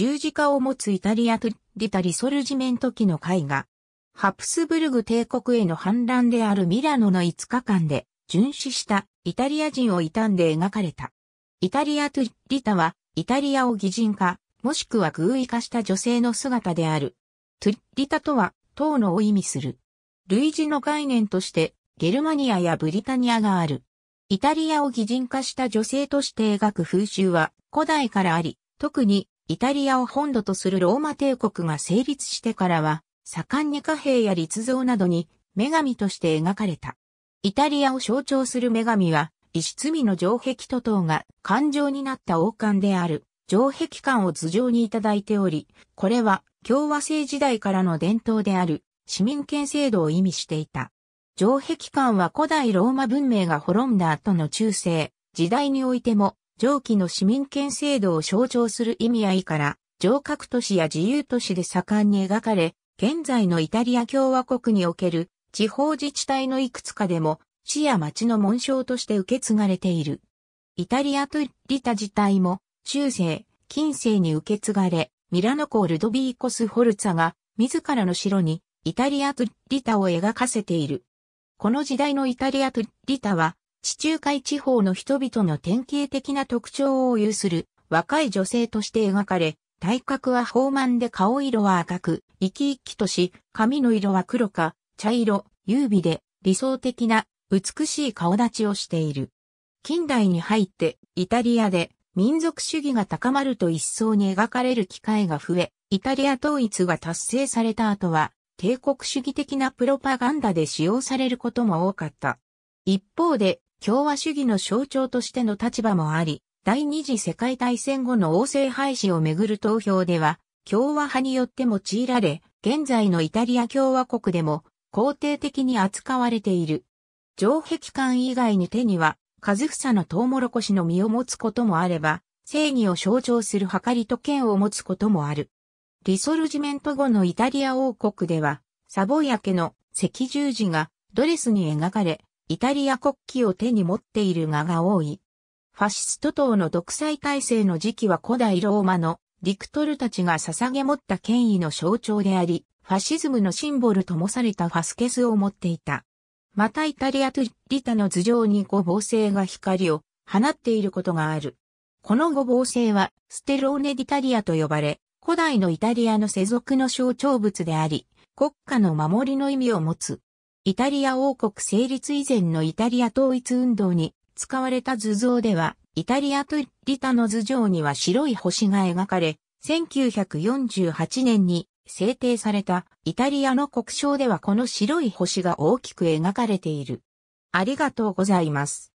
十字架を持つイタリアトリタリソルジメント期の絵画。ハプスブルグ帝国への反乱であるミラノの5日間で、殉死したイタリア人を悼んで描かれた。イタリアトリタは、イタリアを擬人化、もしくは偶意化した女性の姿である。トゥリタとは、党のを意味する。類似の概念として、ゲルマニアやブリタニアがある。イタリアを擬人化した女性として描く風習は古代からあり、特にイタリアを本土とするローマ帝国が成立してからは、盛んに貨幣や立像などに女神として描かれた。イタリアを象徴する女神は、石積みの城壁と塔が環状になった王冠である城壁冠を頭上にいただいており、これは共和制時代からの伝統である市民権制度を意味していた。城壁冠は古代ローマ文明が滅んだ後の中世時代においても上記の市民権制度を象徴する意味合いから、城郭都市や自由都市で盛んに描かれ、現在のイタリア共和国における地方自治体のいくつかでも市や町の紋章として受け継がれている。イタリアとリタ自体も中世、近世に受け継がれ、ミラノコールドビーコス・ホルツァが自らの城にイタリアとリタを描かせている。この時代のイタリアとリタは地中海地方の人々の典型的な特徴を有する若い女性として描かれ、体格は豊満で顔色は赤く、生き生きとし、髪の色は黒か、茶色、優美で理想的な美しい顔立ちをしている。近代に入ってイタリアで民族主義が高まると一層に描かれる機会が増え、イタリア統一が達成された後は、帝国主義的なプロパガンダで使用されることも多かった。一方で、共和主義の象徴としての立場もあり、第二次世界大戦後の王政廃止をめぐる投票では、共和派によって用いられ、現在のイタリア共和国でも肯定的に扱われている。城壁館以外に手には、数サのトウモロコシの実を持つこともあれば、正義を象徴する計りと剣を持つこともある。リソルジメント後のイタリア王国では、サボヤ家の赤十字がドレスに描かれ、イタリア国旗を手に持っているがが多い。ファシスト党の独裁体制の時期は古代ローマのディクトルたちが捧げ持った権威の象徴であり、ファシズムのシンボルともされたファスケスを持っていた。またイタリアとリタの頭上に五芒星が光を放っていることがある。この五芒星はステローネ・ディタリアと呼ばれ、古代のイタリアの世俗の象徴物であり、国家の守りの意味を持つ。イタリア王国成立以前のイタリア統一運動に使われた図像では、イタリアとリタの頭上には白い星が描かれ、1948年に制定されたイタリアの国章ではこの白い星が大きく描かれている。ありがとうございます。